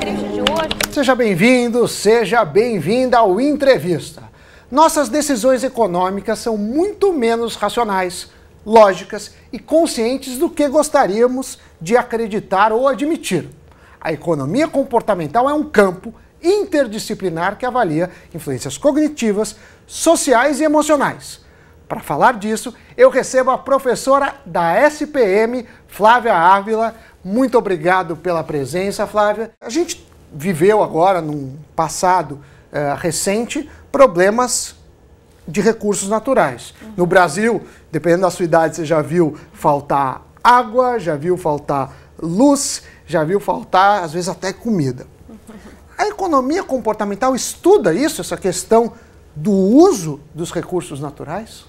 entrevista de hoje. Seja bem-vindo, seja bem-vinda ao Entrevista. Nossas decisões econômicas são muito menos racionais, lógicas e conscientes do que gostaríamos de acreditar ou admitir. A economia comportamental é um campo interdisciplinar que avalia influências cognitivas, sociais e emocionais. Para falar disso, eu recebo a professora da SPM, Flávia Ávila, muito obrigado pela presença, Flávia. A gente viveu agora, num passado uh, recente, problemas de recursos naturais. Uhum. No Brasil, dependendo da sua idade, você já viu faltar água, já viu faltar luz, já viu faltar, às vezes, até comida. A economia comportamental estuda isso, essa questão do uso dos recursos naturais?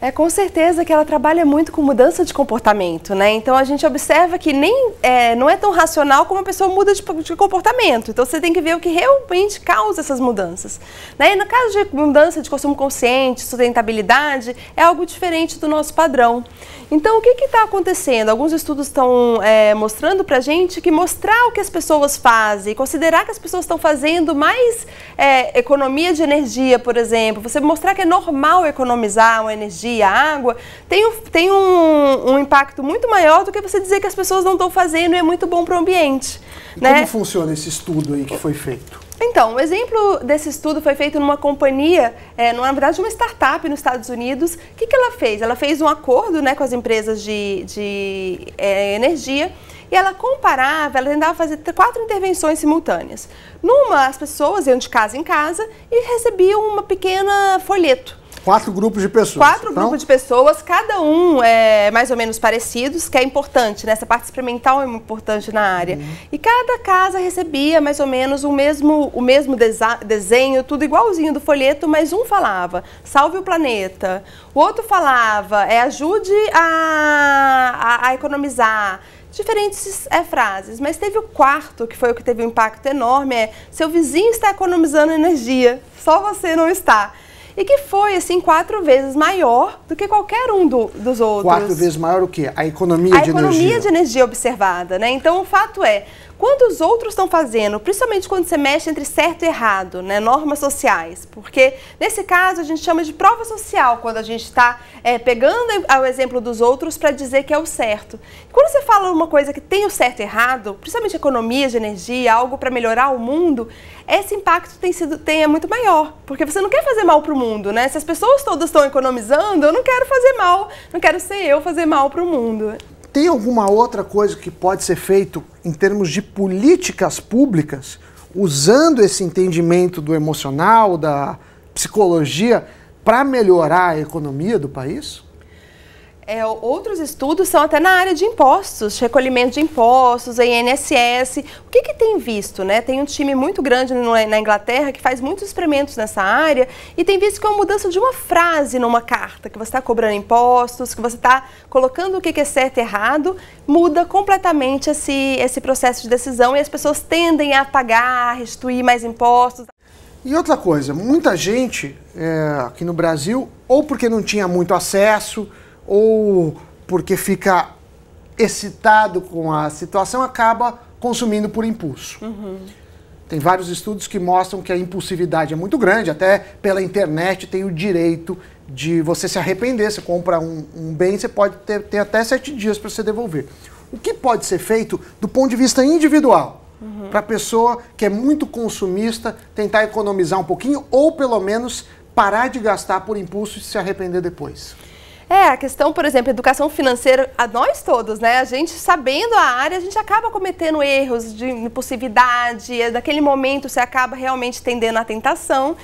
É, com certeza que ela trabalha muito com mudança de comportamento, né? Então a gente observa que nem é, não é tão racional como a pessoa muda de, de, comportamento. Então você tem que ver o que realmente causa essas mudanças. Né? E no caso de mudança de consumo consciente, sustentabilidade, é algo diferente do nosso padrão. Então o que está acontecendo? Alguns estudos estão é, mostrando para gente que mostrar o que as pessoas fazem, considerar que as pessoas estão fazendo mais é, economia de energia, por exemplo, você mostrar que é normal economizar uma energia energia, água, tem, um, tem um, um, impacto muito maior do que você dizer que as pessoas não estão fazendo e é muito bom para o ambiente. E né? Como funciona esse estudo aí que foi feito? Então, o um exemplo desse estudo foi feito numa companhia, é, na verdade, uma startup nos Estados Unidos. O que, que ela fez? Ela fez um acordo né, com as empresas de, de é, energia e ela comparava, ela tentava fazer quatro intervenções simultâneas. Numa, as pessoas iam de casa em casa e recebiam uma pequena folheto Quatro grupos de pessoas. Quatro então... grupos de pessoas, cada um é mais ou menos parecidos, que é importante, né? Essa parte experimental é importante na área. Uhum. E cada casa recebia mais ou menos o mesmo, o mesmo desenho, tudo igualzinho do folheto, mas um falava, salve o planeta. O outro falava, é, ajude a, a, a economizar diferentes é, frases, mas teve o quarto, que foi o que teve um impacto enorme, é seu vizinho está economizando energia, só você não está e que foi, assim, quatro vezes maior do que qualquer um do, dos outros. Quatro vezes maior o quê? A economia a de economia energia. A economia de energia observada, né? Então, o fato é, quando os outros estão fazendo, principalmente quando você mexe entre certo e errado, né, normas sociais, porque nesse caso a gente chama de prova social, quando a gente está é, pegando o exemplo dos outros para dizer que é o certo. Quando você fala uma coisa que tem o certo e errado, principalmente economia de energia, algo para melhorar o mundo, esse impacto tem sido tem, é muito maior, porque você não quer fazer mal para o mundo, mundo, né? Se as pessoas todas estão economizando, eu não quero fazer mal, não quero ser eu fazer mal para o mundo. Tem alguma outra coisa que pode ser feito em termos de políticas públicas, usando esse entendimento do emocional, da psicologia, para melhorar a economia do país? É, outros estudos são até na área de impostos, recolhimento de impostos, INSS. O que, que tem visto? Né? Tem um time muito grande na Inglaterra que faz muitos experimentos nessa área e tem visto que é uma mudança de uma frase numa carta, que você está cobrando impostos, que você está colocando o que, que é certo e errado, muda completamente esse, esse processo de decisão e as pessoas tendem a pagar, a restituir mais impostos. E outra coisa, muita gente é, aqui no Brasil, ou porque não tinha muito acesso, ou porque fica excitado com a situação, acaba consumindo por impulso. Uhum. Tem vários estudos que mostram que a impulsividade é muito grande, até pela internet tem o direito de você se arrepender. Você compra um, um bem, você pode ter, ter até sete dias para se devolver. O que pode ser feito do ponto de vista individual? Uhum. Para a pessoa que é muito consumista tentar economizar um pouquinho ou pelo menos parar de gastar por impulso e se arrepender depois. É, a questão, por exemplo, educação financeira, a nós todos, né? A gente sabendo a área, a gente acaba cometendo erros de impulsividade, é daquele momento você acaba realmente tendendo à tentação.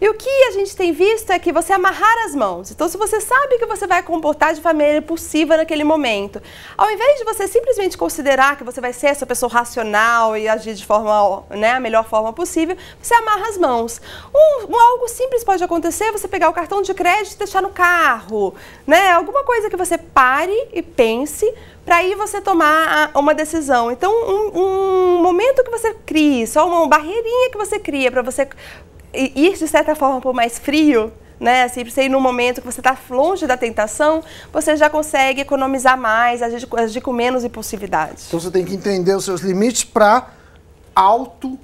E o que a gente tem visto é que você amarrar as mãos. Então, se você sabe que você vai comportar de maneira impulsiva naquele momento, ao invés de você simplesmente considerar que você vai ser essa pessoa racional e agir de forma, né, a melhor forma possível, você amarra as mãos. Um, um algo simples pode acontecer, você pegar o cartão de crédito e deixar no carro, né? Alguma coisa que você pare e pense para aí você tomar uma decisão. Então, um, um momento que você crie, só uma barreirinha que você cria para você ir de certa forma por mais frio, né? Assim, você ir num momento que você está longe da tentação, você já consegue economizar mais, agir, agir com menos impulsividade. Então você tem que entender os seus limites para auto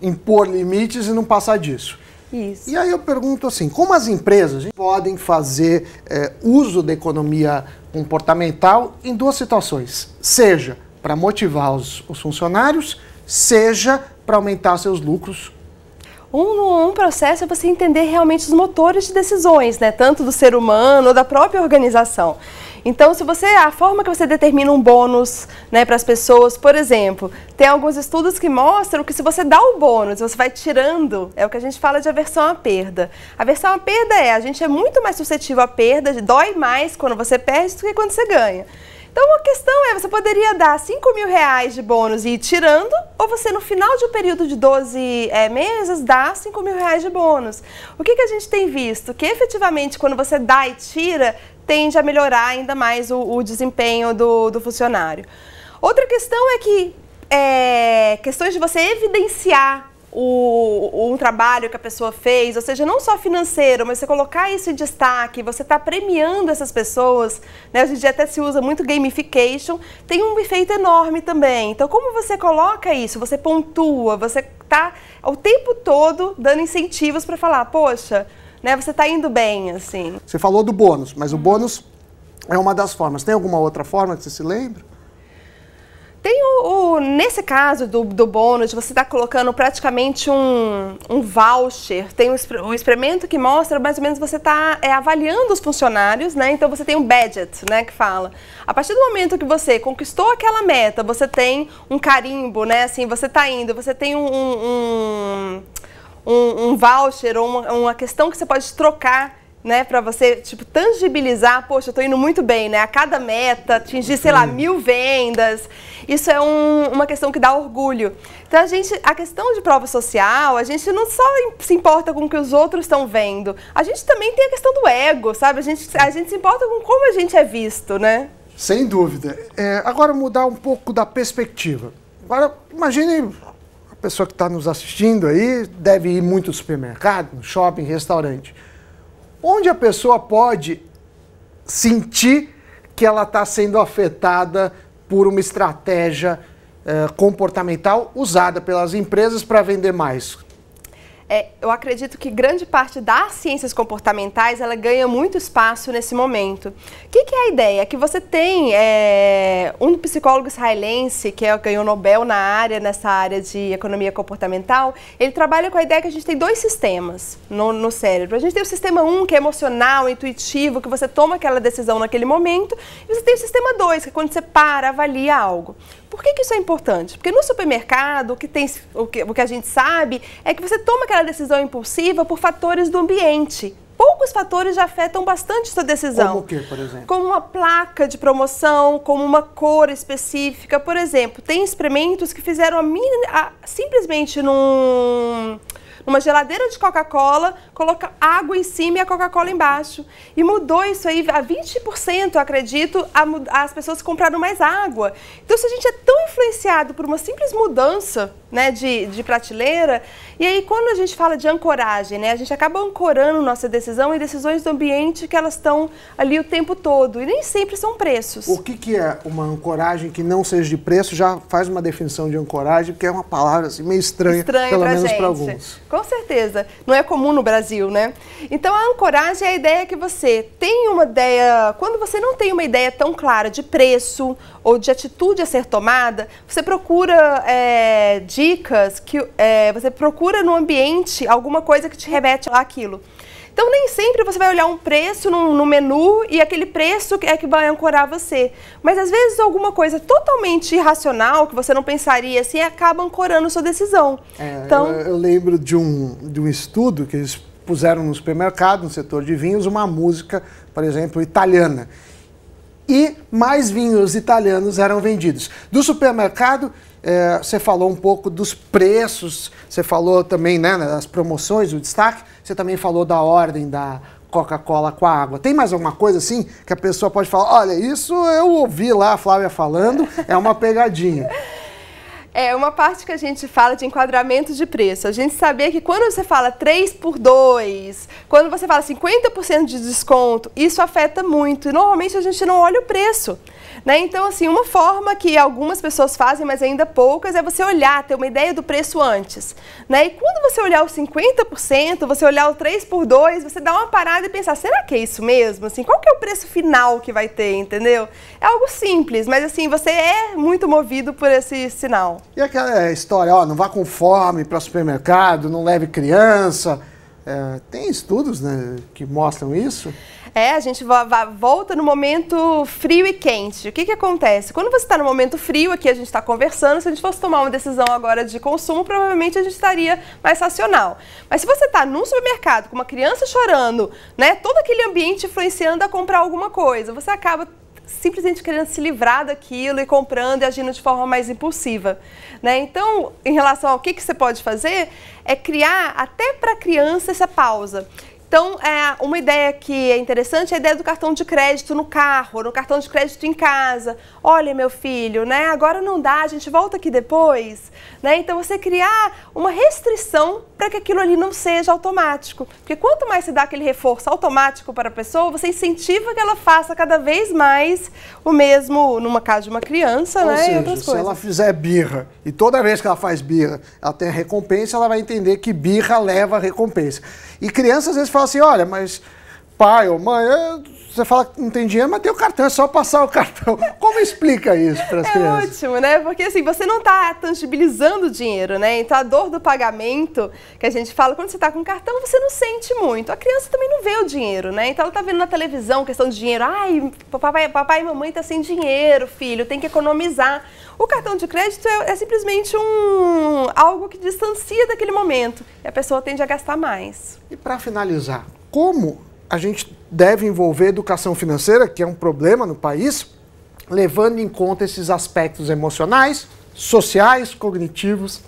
impor limites e não passar disso. Isso. E aí eu pergunto assim, como as empresas podem fazer é, uso da economia comportamental em duas situações? Seja para motivar os, os funcionários, seja para aumentar seus lucros um, um processo é você entender realmente os motores de decisões, né? Tanto do ser humano ou da própria organização. Então, se você a forma que você determina um bônus né, para as pessoas, por exemplo, tem alguns estudos que mostram que se você dá o bônus, você vai tirando, é o que a gente fala de aversão à perda. aversão à perda é a gente é muito mais suscetível à perda, dói mais quando você perde do que quando você ganha. Então a questão é, você poderia dar 5 mil reais de bônus e ir tirando, ou você no final de um período de 12 é, meses dá 5 mil reais de bônus. O que, que a gente tem visto? Que efetivamente quando você dá e tira, tende a melhorar ainda mais o, o desempenho do, do funcionário. Outra questão é que é, questões de você evidenciar o, o trabalho que a pessoa fez, ou seja, não só financeiro, mas você colocar isso em destaque, você está premiando essas pessoas, né? hoje em dia até se usa muito gamification, tem um efeito enorme também. Então, como você coloca isso? Você pontua, você está o tempo todo dando incentivos para falar, poxa, né? Você está indo bem, assim. Você falou do bônus, mas o uhum. bônus é uma das formas. Tem alguma outra forma que você se lembra? Tem o, o nesse caso do, do bônus, você está colocando praticamente um, um voucher, tem um, um experimento que mostra mais ou menos você está é, avaliando os funcionários, né? Então você tem um budget, né, que fala. A partir do momento que você conquistou aquela meta, você tem um carimbo, né? Assim, você está indo, você tem um, um um, um, voucher ou uma, uma, questão que você pode trocar né, para você, tipo, tangibilizar, poxa, eu tô indo muito bem, né? A cada meta, atingir, sei lá, mil vendas. Isso é um, uma questão que dá orgulho. Então a gente, a questão de prova social, a gente não só se importa com o que os outros estão vendo, a gente também tem a questão do ego, sabe? A gente, a gente se importa com como a gente é visto, né? Sem dúvida. É, agora mudar um pouco da perspectiva. Agora, imagine a pessoa que está nos assistindo aí, deve ir muito no supermercado, no shopping, restaurante onde a pessoa pode sentir que ela está sendo afetada por uma estratégia uh, comportamental usada pelas empresas para vender mais é, eu acredito que grande parte das ciências comportamentais ela ganha muito espaço nesse momento. O que, que, é a ideia? Que você tem é, um psicólogo israelense que é, ganhou Nobel na área, nessa área de economia comportamental, ele trabalha com a ideia que a gente tem dois sistemas no, no cérebro. A gente tem o sistema 1, um, que é emocional, intuitivo, que você toma aquela decisão naquele momento, e você tem o sistema 2, que é quando você para, avalia algo. Por que, que isso é importante? Porque no supermercado, o que, tem, o, que, o que a gente sabe é que você toma aquela decisão impulsiva por fatores do ambiente poucos fatores já afetam bastante sua decisão. Como o quê, por exemplo? Como uma placa de promoção, como uma cor específica. Por exemplo, tem experimentos que fizeram a mini, a, simplesmente num numa geladeira de Coca-Cola, coloca água em cima e a Coca-Cola embaixo. E mudou isso aí a 20%, acredito, a, as pessoas compraram mais água. Então, se a gente é tão influenciado por uma simples mudança né, de, de prateleira, e aí quando a gente fala de ancoragem, né, a gente acaba ancorando nossa decisão em decisões do ambiente que elas estão ali o tempo todo. E nem sempre são preços. O que, que é uma ancoragem que não seja de preço? Já faz uma definição de ancoragem, porque é uma palavra assim, meio estranha, estranha pelo menos para alguns. Com certeza. Não é comum no Brasil, né? Então a ancoragem é a ideia que você tem uma ideia. Quando você não tem uma ideia tão clara de preço ou de atitude a ser tomada, você procura é, dicas que é, você procura no ambiente alguma coisa que te remete àquilo. Então nem sempre você vai olhar um preço no, no menu e aquele preço é que vai ancorar você. Mas às vezes alguma coisa totalmente irracional que você não pensaria assim acaba ancorando sua decisão. É, então eu, eu, lembro de um de um estudo que eles puseram no supermercado no setor de vinhos uma música, por exemplo, italiana. E mais vinhos italianos eram vendidos. Do supermercado é, você falou um pouco dos preços, você falou também né, das promoções, o destaque. Você também falou da ordem da Coca-Cola com a água. Tem mais alguma coisa assim que a pessoa pode falar? Olha, isso eu ouvi lá a Flávia falando, é uma pegadinha. É uma parte que a gente fala de enquadramento de preço. A gente sabia que quando você fala 3 por 2, quando você fala 50% de desconto, isso afeta muito. E normalmente a gente não olha o preço. Né? Então, assim, uma forma que algumas pessoas fazem, mas ainda poucas, é você olhar, ter uma ideia do preço antes. Né? E quando você olhar o 50%, você olhar o 3 por 2, você dá uma parada e pensar, será que é isso mesmo? Assim, qual que é o preço final que vai ter, entendeu? É algo simples, mas assim, você é muito movido por esse sinal. E aquela história, ó, não vá com fome para supermercado, não leve criança. É, tem estudos né, que mostram isso? É, a gente volta no momento frio e quente. O que, que acontece? Quando você está no momento frio, aqui a gente está conversando, se a gente fosse tomar uma decisão agora de consumo, provavelmente a gente estaria mais racional. Mas se você está num supermercado com uma criança chorando, né, todo aquele ambiente influenciando a comprar alguma coisa, você acaba simplesmente querendo se livrar daquilo e comprando e agindo de forma mais impulsiva. Né? Então, em relação ao que, que você pode fazer, é criar até para a criança essa pausa. Então, é, uma ideia que é interessante é a ideia do cartão de crédito no carro, no cartão de crédito em casa. Olha, meu filho, né? Agora não dá, a gente volta aqui depois, né? Então você criar uma restrição para que aquilo ali não seja automático. Porque quanto mais se dá aquele reforço automático para a pessoa, você incentiva que ela faça cada vez mais o mesmo, numa casa de uma criança, Ou né? Seja, e outras se coisas. ela fizer birra e toda vez que ela faz birra, ela tem a recompensa, ela vai entender que birra leva a recompensa. E crianças às vezes falam assim: olha, mas pai ou mãe, eu você fala que não tem dinheiro, mas tem o cartão, é só passar o cartão. Como explica isso para as é crianças? É ótimo, né? Porque assim, você não está tangibilizando o dinheiro, né? Então a dor do pagamento, que a gente fala, quando você está com cartão, você não sente muito. A criança também não vê o dinheiro, né? Então ela está vendo na televisão questão de dinheiro. Ai, papai, papai e mamãe tá sem dinheiro, filho, tem que economizar. O cartão de crédito é, é simplesmente um algo que distancia daquele momento. E a pessoa tende a gastar mais. E para finalizar, como a gente deve envolver educação financeira, que é um problema no país, levando em conta esses aspectos emocionais, sociais, cognitivos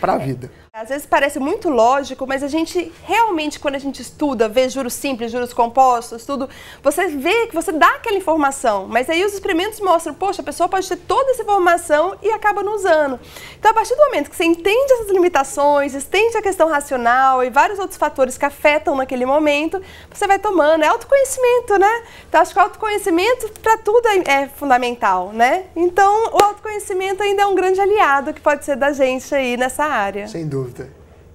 para a vida. Às vezes parece muito lógico, mas a gente realmente, quando a gente estuda, vê juros simples, juros compostos, tudo, você vê que você dá aquela informação, mas aí os experimentos mostram, poxa, a pessoa pode ter toda essa informação e acaba não usando. Então, a partir do momento que você entende essas limitações, estende a questão racional e vários outros fatores que afetam naquele momento, você vai tomando. É autoconhecimento, né? Então, acho que o autoconhecimento para tudo é, é fundamental, né? Então, o autoconhecimento ainda é um grande aliado que pode ser da gente aí nessa área. Sem dúvida dúvida,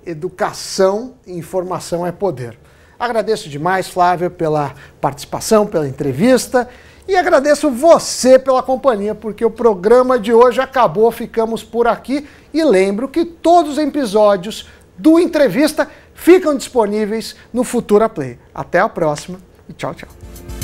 educação e informação é poder. Agradeço demais, Flávia, pela participação, pela entrevista. E agradeço você pela companhia, porque o programa de hoje acabou, ficamos por aqui. E lembro que todos os episódios do Entrevista ficam disponíveis no Futura Play. Até a próxima e tchau, tchau.